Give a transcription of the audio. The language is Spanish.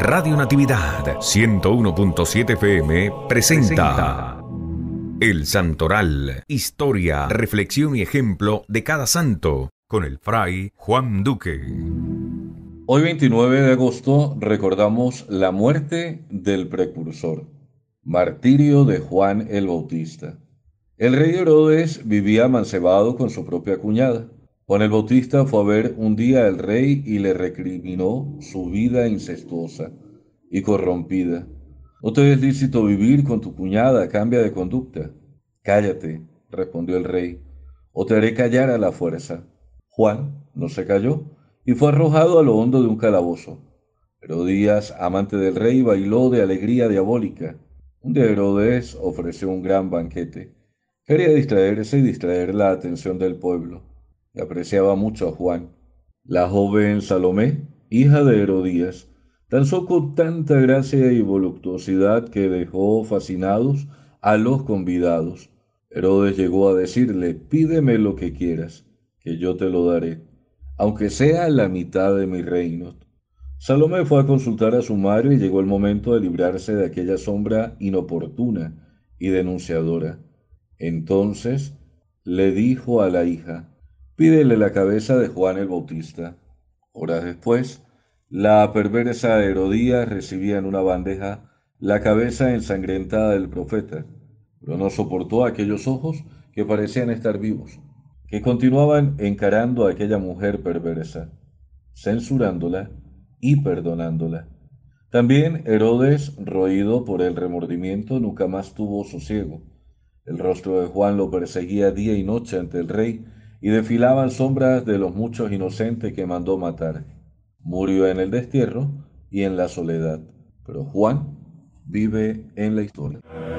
Radio Natividad 101.7 FM presenta El Santoral, historia, reflexión y ejemplo de cada santo con el fray Juan Duque. Hoy 29 de agosto recordamos la muerte del precursor, martirio de Juan el Bautista. El rey Herodes vivía amancebado con su propia cuñada. Juan el Bautista fue a ver un día al rey y le recriminó su vida incestuosa y corrompida. No te es lícito vivir con tu cuñada, cambia de conducta. Cállate, respondió el rey, o te haré callar a la fuerza. Juan no se calló y fue arrojado a lo hondo de un calabozo. Herodías, amante del rey, bailó de alegría diabólica. Un día Herodes ofreció un gran banquete. Quería distraerse y distraer la atención del pueblo apreciaba mucho a Juan. La joven Salomé, hija de Herodías, danzó con tanta gracia y voluptuosidad que dejó fascinados a los convidados. Herodes llegó a decirle, pídeme lo que quieras, que yo te lo daré, aunque sea la mitad de mi reino. Salomé fue a consultar a su madre y llegó el momento de librarse de aquella sombra inoportuna y denunciadora. Entonces le dijo a la hija, Pídele la cabeza de Juan el Bautista. Horas después, la perversa Herodía recibía en una bandeja la cabeza ensangrentada del profeta, pero no soportó aquellos ojos que parecían estar vivos, que continuaban encarando a aquella mujer perversa, censurándola y perdonándola. También Herodes, roído por el remordimiento, nunca más tuvo sosiego. El rostro de Juan lo perseguía día y noche ante el rey, y desfilaban sombras de los muchos inocentes que mandó matar. Murió en el destierro y en la soledad, pero Juan vive en la historia.